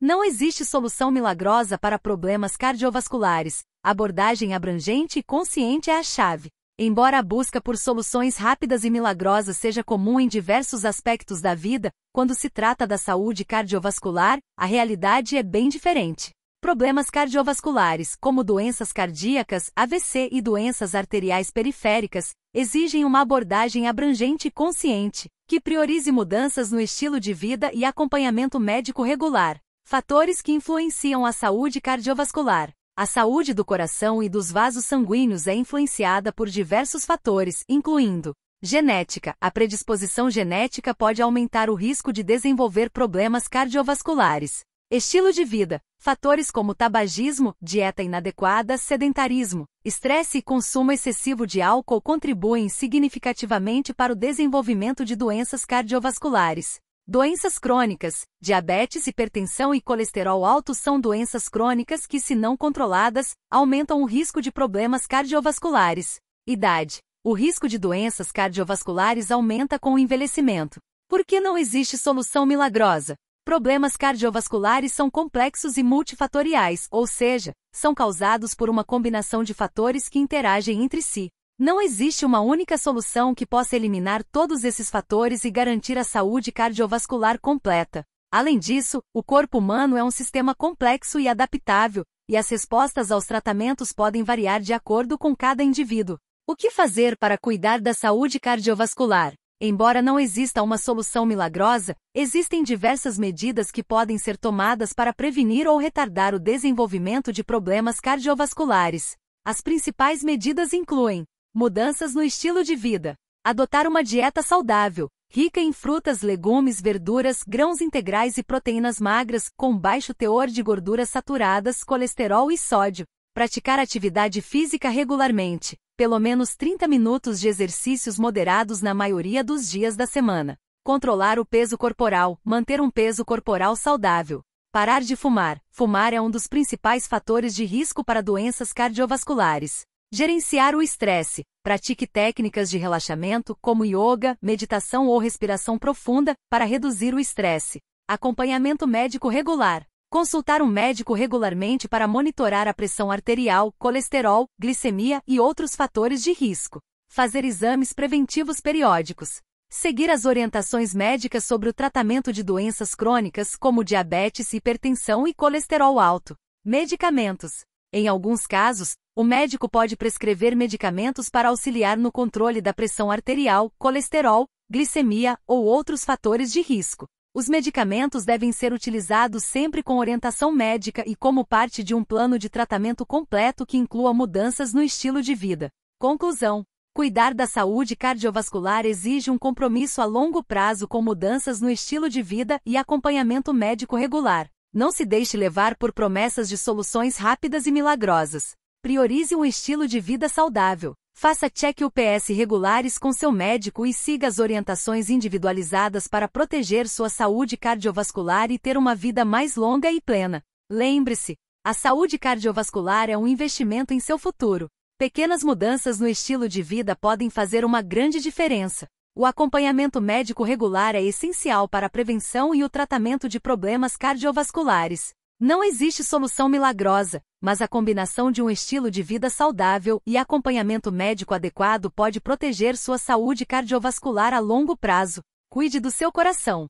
Não existe solução milagrosa para problemas cardiovasculares. Abordagem abrangente e consciente é a chave. Embora a busca por soluções rápidas e milagrosas seja comum em diversos aspectos da vida, quando se trata da saúde cardiovascular, a realidade é bem diferente. Problemas cardiovasculares, como doenças cardíacas, AVC e doenças arteriais periféricas, exigem uma abordagem abrangente e consciente, que priorize mudanças no estilo de vida e acompanhamento médico regular. Fatores que influenciam a saúde cardiovascular. A saúde do coração e dos vasos sanguíneos é influenciada por diversos fatores, incluindo genética. A predisposição genética pode aumentar o risco de desenvolver problemas cardiovasculares. Estilo de vida. Fatores como tabagismo, dieta inadequada, sedentarismo, estresse e consumo excessivo de álcool contribuem significativamente para o desenvolvimento de doenças cardiovasculares. Doenças crônicas, diabetes, hipertensão e colesterol alto são doenças crônicas que, se não controladas, aumentam o risco de problemas cardiovasculares. Idade: O risco de doenças cardiovasculares aumenta com o envelhecimento. Por que não existe solução milagrosa? Problemas cardiovasculares são complexos e multifatoriais, ou seja, são causados por uma combinação de fatores que interagem entre si. Não existe uma única solução que possa eliminar todos esses fatores e garantir a saúde cardiovascular completa. Além disso, o corpo humano é um sistema complexo e adaptável, e as respostas aos tratamentos podem variar de acordo com cada indivíduo. O que fazer para cuidar da saúde cardiovascular? Embora não exista uma solução milagrosa, existem diversas medidas que podem ser tomadas para prevenir ou retardar o desenvolvimento de problemas cardiovasculares. As principais medidas incluem Mudanças no estilo de vida. Adotar uma dieta saudável, rica em frutas, legumes, verduras, grãos integrais e proteínas magras, com baixo teor de gorduras saturadas, colesterol e sódio. Praticar atividade física regularmente, pelo menos 30 minutos de exercícios moderados na maioria dos dias da semana. Controlar o peso corporal, manter um peso corporal saudável. Parar de fumar. Fumar é um dos principais fatores de risco para doenças cardiovasculares. Gerenciar o estresse. Pratique técnicas de relaxamento, como yoga, meditação ou respiração profunda, para reduzir o estresse. Acompanhamento médico regular. Consultar um médico regularmente para monitorar a pressão arterial, colesterol, glicemia e outros fatores de risco. Fazer exames preventivos periódicos. Seguir as orientações médicas sobre o tratamento de doenças crônicas como diabetes, hipertensão e colesterol alto. Medicamentos. Em alguns casos, o médico pode prescrever medicamentos para auxiliar no controle da pressão arterial, colesterol, glicemia ou outros fatores de risco. Os medicamentos devem ser utilizados sempre com orientação médica e como parte de um plano de tratamento completo que inclua mudanças no estilo de vida. Conclusão: Cuidar da saúde cardiovascular exige um compromisso a longo prazo com mudanças no estilo de vida e acompanhamento médico regular. Não se deixe levar por promessas de soluções rápidas e milagrosas. Priorize um estilo de vida saudável. Faça check UPS regulares com seu médico e siga as orientações individualizadas para proteger sua saúde cardiovascular e ter uma vida mais longa e plena. Lembre-se, a saúde cardiovascular é um investimento em seu futuro. Pequenas mudanças no estilo de vida podem fazer uma grande diferença. O acompanhamento médico regular é essencial para a prevenção e o tratamento de problemas cardiovasculares. Não existe solução milagrosa, mas a combinação de um estilo de vida saudável e acompanhamento médico adequado pode proteger sua saúde cardiovascular a longo prazo. Cuide do seu coração.